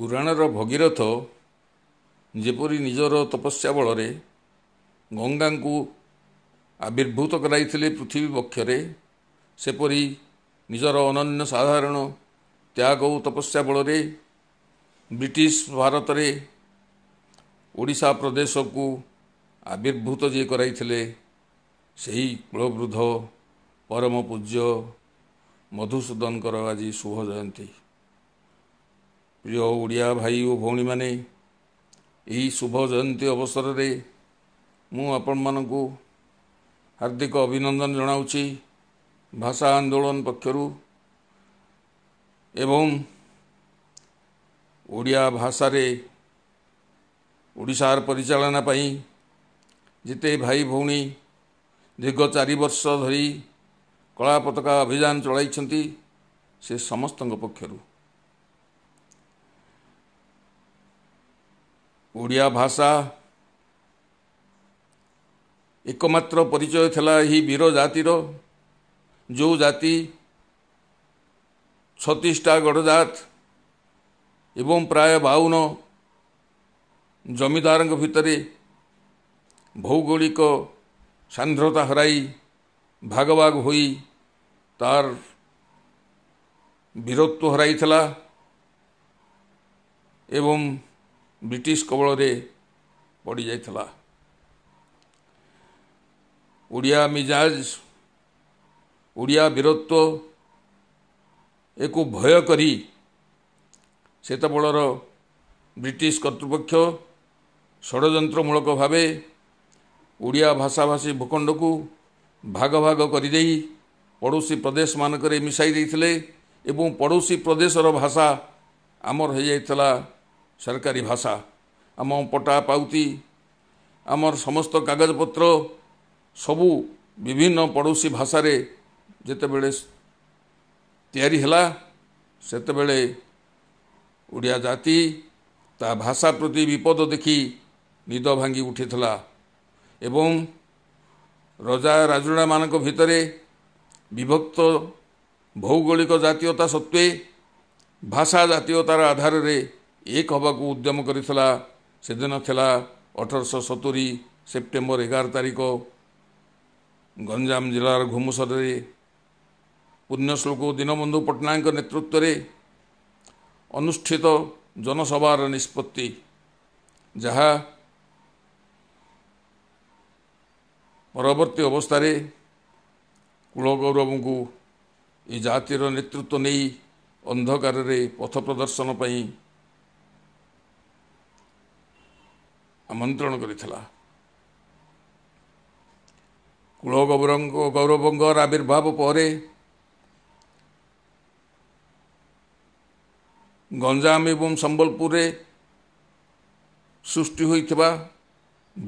ପୁରାଣର ଭଗୀରଥ ଯେପରି ନିଜର ତପସ୍ୟା ବଳରେ ଗଙ୍ଗାଙ୍କୁ ଆବିର୍ଭୂତ କରାଇଥିଲେ ପୃଥିବୀ ପକ୍ଷରେ ସେପରି ନିଜର ଅନନ୍ୟ ସାଧାରଣ ତ୍ୟାଗ ଓ ତପସ୍ୟା ବଳରେ ବ୍ରିଟିଶ ଭାରତରେ ଓଡ଼ିଶା ପ୍ରଦେଶକୁ ଆବିର୍ଭୂତ ଯିଏ କରାଇଥିଲେ ସେହି କୁଳବୃଦ୍ଧ ପରମ ପୂଜ୍ୟ ମଧୁସୂଦନଙ୍କର ଆଜି ଶୁଭ ଜୟନ୍ତୀ ପ୍ରିୟ ଓଡ଼ିଆ ଭାଇ ଓ ଭଉଣୀମାନେ ଏହି ଶୁଭ ଜୟନ୍ତୀ ଅବସରରେ ମୁଁ ଆପଣମାନଙ୍କୁ ହାର୍ଦ୍ଦିକ ଅଭିନନ୍ଦନ ଜଣାଉଛି ଭାଷା ଆନ୍ଦୋଳନ ପକ୍ଷରୁ ଏବଂ ଓଡ଼ିଆ ଭାଷାରେ ଓଡ଼ିଶାର ପରିଚାଳନା ପାଇଁ ଯେତେ ଭାଇ ଭଉଣୀ ଦୀର୍ଘ ଚାରି ବର୍ଷ ଧରି କଳା ପତାକା ଅଭିଯାନ ଚଳାଇଛନ୍ତି ସେ ସମସ୍ତଙ୍କ ପକ୍ଷରୁ ଓଡ଼ିଆ ଭାଷା ଏକମାତ୍ର ପରିଚୟ ଥିଲା ଏହି ବୀର ଜାତିର ଯେଉଁ ଜାତି ଛତିଶଟା ଗଡ଼ଜାତ ଏବଂ ପ୍ରାୟ ବାଉନ ଜମିଦାରଙ୍କ ଭିତରେ ଭୌଗୋଳିକ ସାନ୍ଦ୍ରତା ହରାଇ ଭାଗଭାଗ ହୋଇ ତାର ବୀରତ୍ୱ ହରାଇଥିଲା ଏବଂ ବ୍ରିଟିଶ କବଳରେ ପଡ଼ିଯାଇଥିଲା ଓଡ଼ିଆ ମିଜାଜ ଓଡ଼ିଆ ବୀରତ୍ୱ ଏକୁ ଭୟ କରି ସେତେବେଳର ବ୍ରିଟିଶ କର୍ତ୍ତୃପକ୍ଷ ଷଡ଼ଯନ୍ତ୍ରମୂଳକ ଭାବେ ଓଡ଼ିଆ ଭାଷାଭାଷୀ ଭୂଖଣ୍ଡକୁ ଭାଗ ଭାଗ କରିଦେଇ ପଡ଼ୋଶୀ ପ୍ରଦେଶମାନଙ୍କରେ ମିଶାଇ ଦେଇଥିଲେ ଏବଂ ପଡ଼ୋଶୀ ପ୍ରଦେଶର ଭାଷା ଆମର ହୋଇଯାଇଥିଲା ସରକାରୀ ଭାଷା ଆମ ପଟା ପାଉତି ଆମର ସମସ୍ତ କାଗଜପତ୍ର ସବୁ ବିଭିନ୍ନ ପଡ଼ୋଶୀ ଭାଷାରେ ଯେତେବେଳେ ତିଆରି ହେଲା ସେତେବେଳେ ଓଡ଼ିଆ ଜାତି ତା ଭାଷା ପ୍ରତି ବିପଦ ଦେଖି ନିଦ ଭାଙ୍ଗି ଉଠିଥିଲା ଏବଂ ରଜା ରାଜୁଡ଼ାମାନଙ୍କ ଭିତରେ ବିଭକ୍ତ ଭୌଗୋଳିକ ଜାତୀୟତା ସତ୍ତ୍ୱେ ଭାଷା ଜାତୀୟତାର ଆଧାରରେ ଏକ ହେବାକୁ ଉଦ୍ୟମ କରିଥିଲା ସେଦିନ ଥିଲା ଅଠରଶହ ସତୁରି ସେପ୍ଟେମ୍ବର ଏଗାର ତାରିଖ ଗଞ୍ଜାମ ଜିଲ୍ଲାର ଘୁମୁସରରେ ପୁଣ୍ୟଶ୍ଳୋକ ଦୀନବନ୍ଧୁ ପଟ୍ଟନାୟକଙ୍କ ନେତୃତ୍ୱରେ ଅନୁଷ୍ଠିତ ଜନସଭାର ନିଷ୍ପତ୍ତି ଯାହା ପରବର୍ତ୍ତୀ ଅବସ୍ଥାରେ କୁଳଗୌରବଙ୍କୁ ଏ ଜାତିର ନେତୃତ୍ୱ ନେଇ ଅନ୍ଧକାରରେ ପଥ ପ୍ରଦର୍ଶନ ପାଇଁ ଆମନ୍ତ୍ରଣ କରିଥିଲା କୁଳଗୌରଙ୍କ ଗୌରବଙ୍କର ଆବିର୍ଭାବ ପରେ ଗଞ୍ଜାମ ଏବଂ ସମ୍ବଲପୁରରେ ସୃଷ୍ଟି ହୋଇଥିବା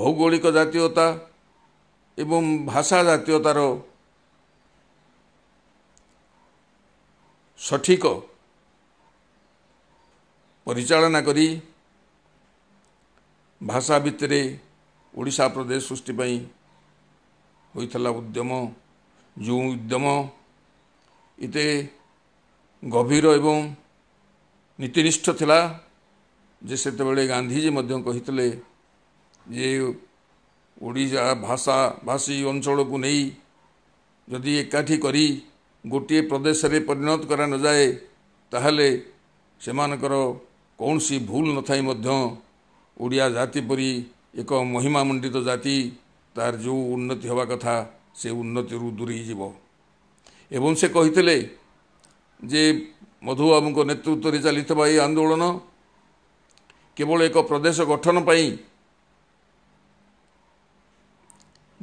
ଭୌଗୋଳିକ ଜାତୀୟତା ଏବଂ ଭାଷା ଜାତୀୟତାର ସଠିକ ପରିଚାଳନା କରି ଭାଷା ଭିତରେ ଓଡ଼ିଶା ପ୍ରଦେଶ ସୃଷ୍ଟି ପାଇଁ ହୋଇଥିଲା ଉଦ୍ୟମ ଯେଉଁ ଉଦ୍ୟମ ଏତେ ଗଭୀର ଏବଂ ନୀତିନିଷ୍ଠ ଥିଲା ଯେ ସେତେବେଳେ ଗାନ୍ଧୀଜୀ ମଧ୍ୟ କହିଥିଲେ ଯେ ଓଡ଼ିଶା ଭାଷା ଭାଷୀ ଅଞ୍ଚଳକୁ ନେଇ ଯଦି ଏକାଠି କରି ଗୋଟିଏ ପ୍ରଦେଶରେ ପରିଣତ କରାନଯାଏ ତାହେଲେ ସେମାନଙ୍କର କୌଣସି ଭୁଲ ନଥାଇ ମଧ୍ୟ ଓଡ଼ିଆ ଜାତି ପରି ଏକ ମହିମା ମଣ୍ଡିତ ଜାତି ତାର ଯେଉଁ ଉନ୍ନତି ହେବା କଥା ସେ ଉନ୍ନତିରୁ ଦୂରେଇ ଯିବ ଏବଂ ସେ କହିଥିଲେ ଯେ ମଧୁବାବୁଙ୍କ ନେତୃତ୍ୱରେ ଚାଲିଥିବା ଏହି ଆନ୍ଦୋଳନ କେବଳ ଏକ ପ୍ରଦେଶ ଗଠନ ପାଇଁ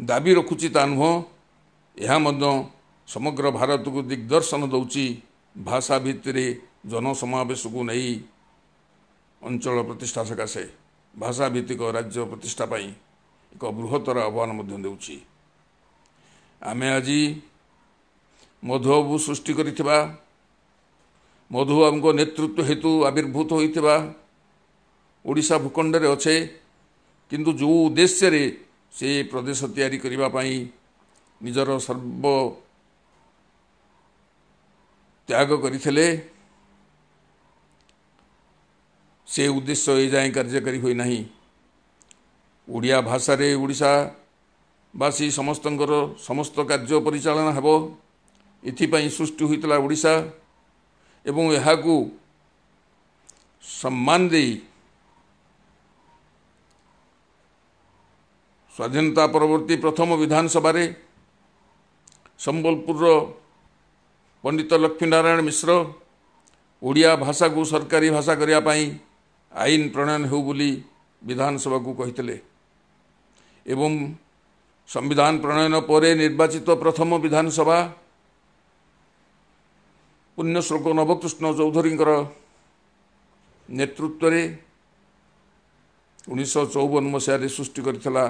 ଦାବି ରଖୁଛି ତା ନୁହଁ ଏହା ମଧ୍ୟ ସମଗ୍ର ଭାରତକୁ ଦିଗ୍ଦର୍ଶନ ଦେଉଛି ଭାଷା ଭିତ୍ତିରେ ଜନସମାବେଶକୁ ନେଇ ଅଞ୍ଚଳ ପ୍ରତିଷ୍ଠା ସକାଶେ ଭାଷା ଭିତ୍ତିକ ରାଜ୍ୟ ପ୍ରତିଷ୍ଠା ପାଇଁ ଏକ ବୃହତ୍ତର ଆହ୍ୱାନ ମଧ୍ୟ ଦେଉଛି ଆମେ ଆଜି ମଧୁବାବୁ ସୃଷ୍ଟି କରିଥିବା ମଧୁବାବୁଙ୍କ ନେତୃତ୍ୱ ହେତୁ ଆବିର୍ଭୂତ ହୋଇଥିବା ଓଡ଼ିଶା ଭୂଖଣ୍ଡରେ ଅଛେ କିନ୍ତୁ ଯେଉଁ ଉଦ୍ଦେଶ୍ୟରେ ସେ ପ୍ରଦେଶ ତିଆରି କରିବା ପାଇଁ ନିଜର ସର୍ବ ତ୍ୟାଗ କରିଥିଲେ ସେ ଉଦ୍ଦେଶ୍ୟ ଏ ଯାଏଁ କାର୍ଯ୍ୟକାରୀ ହୋଇନାହିଁ ଓଡ଼ିଆ ଭାଷାରେ ଓଡ଼ିଶାବାସୀ ସମସ୍ତଙ୍କର ସମସ୍ତ କାର୍ଯ୍ୟ ପରିଚାଳନା ହେବ ଏଥିପାଇଁ ସୃଷ୍ଟି ହୋଇଥିଲା ଓଡ଼ିଶା ଏବଂ ଏହାକୁ ସମ୍ମାନ ଦେଇ ସ୍ୱାଧୀନତା ପରବର୍ତ୍ତୀ ପ୍ରଥମ ବିଧାନସଭାରେ ସମ୍ବଲପୁରର ପଣ୍ଡିତ ଲକ୍ଷ୍ମୀନାରାୟଣ ମିଶ୍ର ଓଡ଼ିଆ ଭାଷାକୁ ସରକାରୀ ଭାଷା କରିବା ପାଇଁ ଆଇନ ପ୍ରଣୟନ ହେଉ ବୋଲି ବିଧାନସଭାକୁ କହିଥିଲେ ଏବଂ ସମ୍ବିଧାନ ପ୍ରଣୟନ ପରେ ନିର୍ବାଚିତ ପ୍ରଥମ ବିଧାନସଭା ପୁଣ୍ୟଶ୍ଳୋକ ନବକୃଷ୍ଣ ଚୌଧୁରୀଙ୍କର ନେତୃତ୍ୱରେ ଉଣେଇଶହ ଚଉବନ ମସିହାରେ ସୃଷ୍ଟି କରିଥିଲା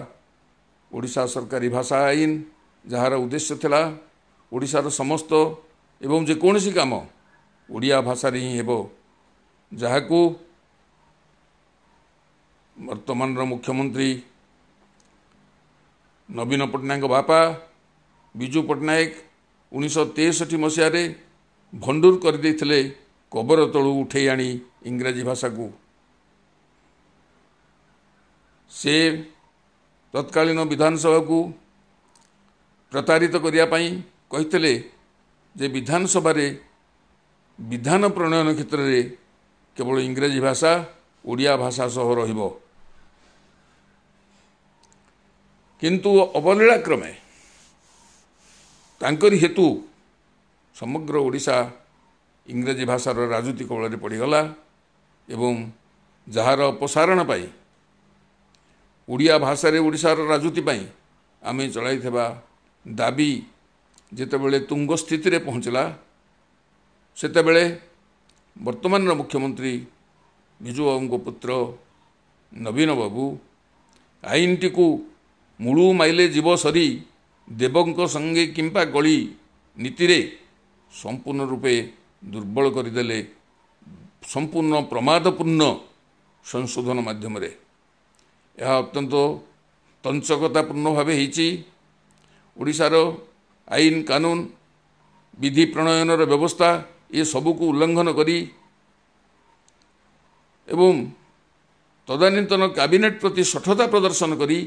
ଓଡ଼ିଶା ସରକାରୀ ଭାଷା ଆଇନ ଯାହାର ଉଦ୍ଦେଶ୍ୟ ଥିଲା ଓଡ଼ିଶାର ସମସ୍ତ ଏବଂ ଯେକୌଣସି କାମ ଓଡ଼ିଆ ଭାଷାରେ ହିଁ ହେବ ଯାହାକୁ ବର୍ତ୍ତମାନର ମୁଖ୍ୟମନ୍ତ୍ରୀ ନବୀନ ପଟ୍ଟନାୟକଙ୍କ ବାପା ବିଜୁ ପଟ୍ଟନାୟକ ଉଣେଇଶହ ତେଷଠି ମସିହାରେ ଭଣ୍ଡୁର କରିଦେଇଥିଲେ କବର ତଳୁ ଉଠେଇ ଆଣି ଇଂରାଜୀ ଭାଷାକୁ ସେ ତତ୍କାଳୀନ ବିଧାନସଭାକୁ ପ୍ରତାରିତ କରିବା ପାଇଁ କହିଥିଲେ ଯେ ବିଧାନସଭାରେ ବିଧାନ ପ୍ରଣୟନ କ୍ଷେତ୍ରରେ କେବଳ ଇଂରାଜୀ ଭାଷା ଓଡ଼ିଆ ଭାଷା ସହ ରହିବ କିନ୍ତୁ ଅବଲୀଳାକ୍ରମେ ତାଙ୍କରି ହେତୁ ସମଗ୍ର ଓଡ଼ିଶା ଇଂରାଜୀ ଭାଷାର ରାଜୁତି କବଳରେ ପଡ଼ିଗଲା ଏବଂ ଯାହାର ଅପସାରଣ ପାଇଁ ଓଡ଼ିଆ ଭାଷାରେ ଓଡ଼ିଶାର ରାଜୁତି ପାଇଁ ଆମେ ଚଳାଇଥିବା ଦାବି ଯେତେବେଳେ ତୁଙ୍ଗ ସ୍ଥିତିରେ ପହଞ୍ଚିଲା ସେତେବେଳେ ବର୍ତ୍ତମାନର ମୁଖ୍ୟମନ୍ତ୍ରୀ ବିଜୁ ବାବୁଙ୍କ ପୁତ୍ର ନବୀନ ବାବୁ ଆଇନଟିକୁ ମୂଳୁ ମାଇଲେ ଜୀବ ସରି ଦେବଙ୍କ ସଙ୍ଗେ କିମ୍ବା ଗଳି ନୀତିରେ ସମ୍ପୂର୍ଣ୍ଣ ରୂପେ ଦୁର୍ବଳ କରିଦେଲେ ସମ୍ପୂର୍ଣ୍ଣ ପ୍ରମାଦପୂର୍ଣ୍ଣ ସଂଶୋଧନ ମାଧ୍ୟମରେ ଏହା ଅତ୍ୟନ୍ତ ତଞ୍ଚକତାପୂର୍ଣ୍ଣ ଭାବେ ହୋଇଛି ଓଡ଼ିଶାର ଆଇନ କାନୁନ ବିଧି ପ୍ରଣୟନର ବ୍ୟବସ୍ଥା ଏସବୁକୁ ଉଲ୍ଲଙ୍ଘନ କରି ଏବଂ ତଦାନୀତନ କ୍ୟାବିନେଟ୍ ପ୍ରତି ସଠତା ପ୍ରଦର୍ଶନ କରି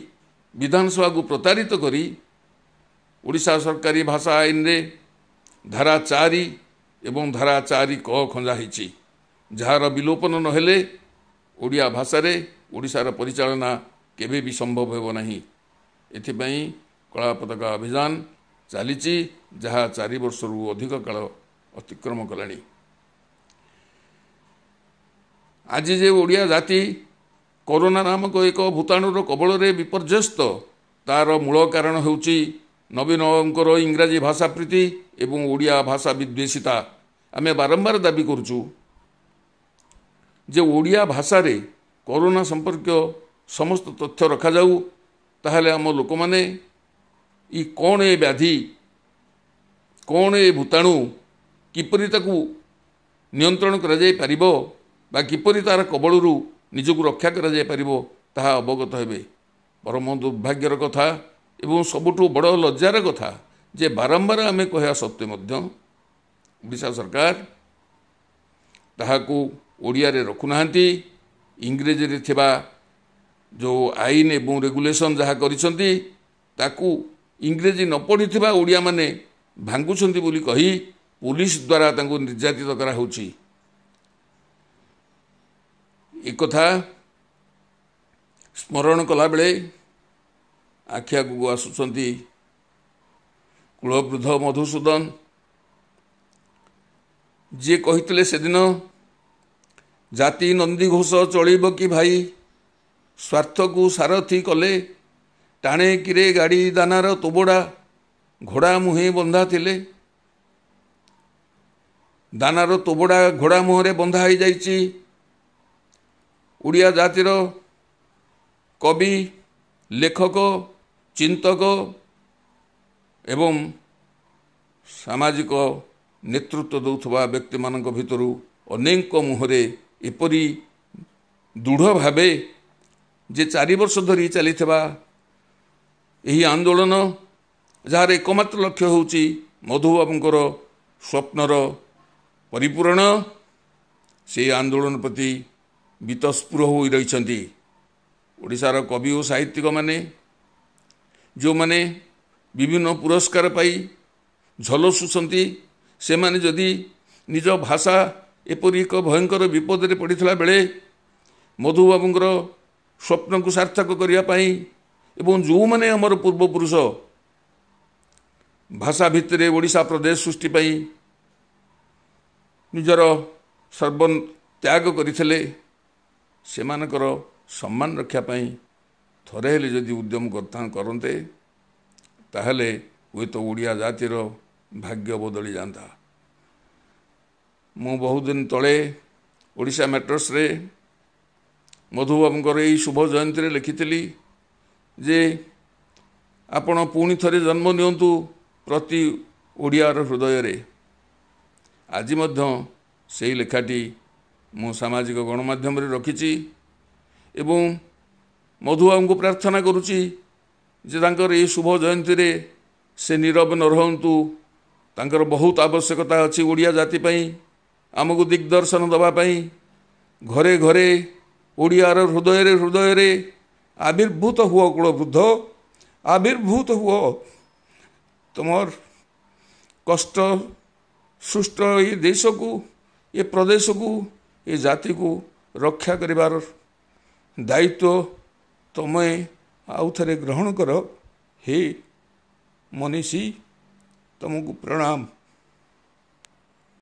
ବିଧାନସଭାକୁ ପ୍ରତାରିତ କରି ଓଡ଼ିଶା ସରକାରୀ ଭାଷା ଆଇନରେ ଧାରା ଚାରି ଏବଂ ଧାରା ଚାରି କ ଖଞ୍ଜା ହୋଇଛି ଯାହାର ବିଲୋପନ ନହେଲେ ଓଡ଼ିଆ ଭାଷାରେ ଓଡ଼ିଶାର ପରିଚାଳନା କେବେ ବି ସମ୍ଭବ ହେବ ନାହିଁ ଏଥିପାଇଁ କଳା ପତାକା ଅଭିଯାନ ଚାଲିଛି ଯାହା ଚାରି ବର୍ଷରୁ ଅଧିକ କାଳ ଅତିକ୍ରମ କଲାଣି ଆଜି ଯେ ଓଡ଼ିଆ ଜାତି କରୋନା ନାମକ ଏକ ଭୂତାଣୁର କବଳରେ ବିପର୍ଯ୍ୟସ୍ତ ତା'ର ମୂଳ କାରଣ ହେଉଛି ନବୀନଙ୍କର ଇଂରାଜୀ ଭାଷା ପ୍ରୀତି ଏବଂ ଓଡ଼ିଆ ଭାଷା ବିଦ୍ୱେଷିତା ଆମେ ବାରମ୍ବାର ଦାବି କରୁଛୁ ଯେ ଓଡ଼ିଆ ଭାଷାରେ କରୋନା ସମ୍ପର୍କୀୟ ସମସ୍ତ ତଥ୍ୟ ରଖାଯାଉ ତାହେଲେ ଆମ ଲୋକମାନେ ଇ କ'ଣ ଏ ବ୍ୟାଧି କ'ଣ ଏ ଭୂତାଣୁ କିପରି ତାକୁ ନିୟନ୍ତ୍ରଣ କରାଯାଇପାରିବ ବା କିପରି ତା'ର କବଳରୁ ନିଜକୁ ରକ୍ଷା କରାଯାଇପାରିବ ତାହା ଅବଗତ ହେବେ ପରମ ଦୁର୍ଭାଗ୍ୟର କଥା ଏବଂ ସବୁଠୁ ବଡ଼ ଲଜ୍ଜାର କଥା ଯେ ବାରମ୍ବାର ଆମେ କହିବା ସତ୍ତ୍ୱେ ମଧ୍ୟ ଓଡ଼ିଶା ସରକାର ତାହାକୁ ଓଡ଼ିଆରେ ରଖୁନାହାନ୍ତି ଇଂରେଜୀରେ ଥିବା ଯେଉଁ ଆଇନ ଏବଂ ରେଗୁଲେସନ୍ ଯାହା କରିଛନ୍ତି ତାକୁ ଇଂରେଜୀ ନ ପଢ଼ିଥିବା ଓଡ଼ିଆମାନେ ଭାଙ୍ଗୁଛନ୍ତି ବୋଲି କହି ପୋଲିସ ଦ୍ୱାରା ତାଙ୍କୁ ନିର୍ଯାତିତ କରାହେଉଛି ଏକଥା ସ୍ମରଣ କଲାବେଳେ ଆଖି ଆଗକୁ ଆସୁଛନ୍ତି କୁଳବୃଦ୍ଧ ମଧୁସୂଦନ ଯିଏ କହିଥିଲେ ସେଦିନ ଜାତି ନନ୍ଦୀ ଘୋଷ ଚଳିବ କି ଭାଇ ସ୍ୱାର୍ଥକୁ ସାରଥି କଲେ ଟାଣେ କିରେ ଗାଡ଼ି ଦାନାର ତୋବଡ଼ା ଘୋଡ଼ା ମୁହେଁ ବନ୍ଧା ଥିଲେ ଦାନାର ତୋବଡ଼ା ଘୋଡ଼ା ମୁହଁରେ ବନ୍ଧା ହୋଇଯାଇଛି ଓଡ଼ିଆ ଜାତିର କବି ଲେଖକ ଚିନ୍ତକ ଏବଂ ସାମାଜିକ ନେତୃତ୍ୱ ଦେଉଥିବା ବ୍ୟକ୍ତିମାନଙ୍କ ଭିତରୁ ଅନେକଙ୍କ ମୁହଁରେ ଏପରି ଦୃଢ଼ ଭାବେ ଯେ ଚାରି ବର୍ଷ ଧରି ଚାଲିଥିବା ଏହି ଆନ୍ଦୋଳନ ଯାହାର ଏକମାତ୍ର ଲକ୍ଷ୍ୟ ହେଉଛି ମଧୁବାବୁଙ୍କର ସ୍ୱପ୍ନର ପରିପୂରଣ ସେହି ଆନ୍ଦୋଳନ ପ୍ରତି ବୀତସ୍ପୃହ ହୋଇ ରହିଛନ୍ତି ଓଡ଼ିଶାର କବି ଓ ସାହିତ୍ୟିକମାନେ ଯେଉଁମାନେ ବିଭିନ୍ନ ପୁରସ୍କାର ପାଇ ଝଲସୁଛନ୍ତି ସେମାନେ ଯଦି ନିଜ ଭାଷା ଏପରି ଏକ ଭୟଙ୍କର ବିପଦରେ ପଡ଼ିଥିଲା ବେଳେ ମଧୁବାବୁଙ୍କର ସ୍ୱପ୍ନକୁ ସାର୍ଥକ କରିବା ପାଇଁ ଏବଂ ଯେଉଁମାନେ ଆମର ପୂର୍ବପୁରୁଷ ଭାଷା ଭିତରେ ଓଡ଼ିଶା ପ୍ରଦେଶ ସୃଷ୍ଟି ପାଇଁ ନିଜର ସର୍ବ ତ୍ୟାଗ କରିଥିଲେ ସେମାନଙ୍କର ସମ୍ମାନ ରକ୍ଷା ପାଇଁ ଥରେ ହେଲେ ଯଦି ଉଦ୍ୟମ କରିଥା କରନ୍ତେ ତାହେଲେ ହୁଏତ ଓଡ଼ିଆ ଜାତିର ଭାଗ୍ୟ ବଦଳି ଯାଆନ୍ତା ମୁଁ ବହୁତ ଦିନ ତଳେ ଓଡ଼ିଶା ମ୍ୟାଟ୍ରସ୍ରେ ମଧୁବାବୁଙ୍କର ଏଇ ଶୁଭ ଜୟନ୍ତୀରେ ଲେଖିଥିଲି ଯେ ଆପଣ ପୁଣି ଥରେ ଜନ୍ମ ନିଅନ୍ତୁ ପ୍ରତି ଓଡ଼ିଆର ହୃଦୟରେ ଆଜି ମଧ୍ୟ ସେହି ଲେଖାଟି ମୁଁ ସାମାଜିକ ଗଣମାଧ୍ୟମରେ ରଖିଛି ଏବଂ ମଧୁବାବୁଙ୍କୁ ପ୍ରାର୍ଥନା କରୁଛି ଯେ ତାଙ୍କର ଏହି ଶୁଭ ଜୟନ୍ତୀରେ ସେ ନିରବ ନ ରହନ୍ତୁ ତାଙ୍କର ବହୁତ ଆବଶ୍ୟକତା ଅଛି ଓଡ଼ିଆ ଜାତି ପାଇଁ ଆମକୁ ଦିଗ୍ଦର୍ଶନ ଦେବା ପାଇଁ ଘରେ ଘରେ ଓଡ଼ିଆର ହୃଦୟରେ ହୃଦୟରେ ଆବିର୍ଭୂତ ହୁଅ କୁଳବୃଦ୍ଧ ଆବିର୍ଭୂତ ହୁଅ ତୁମର କଷ୍ଟ ସୃଷ୍ଟ ଏ ଦେଶକୁ ଏ ପ୍ରଦେଶକୁ ଏ ଜାତିକୁ ରକ୍ଷା କରିବାର ଦାୟିତ୍ୱ ତୁମେ ଆଉ ଥରେ ଗ୍ରହଣ କର ହେ ମନିଷୀ ତୁମକୁ ପ୍ରଣାମ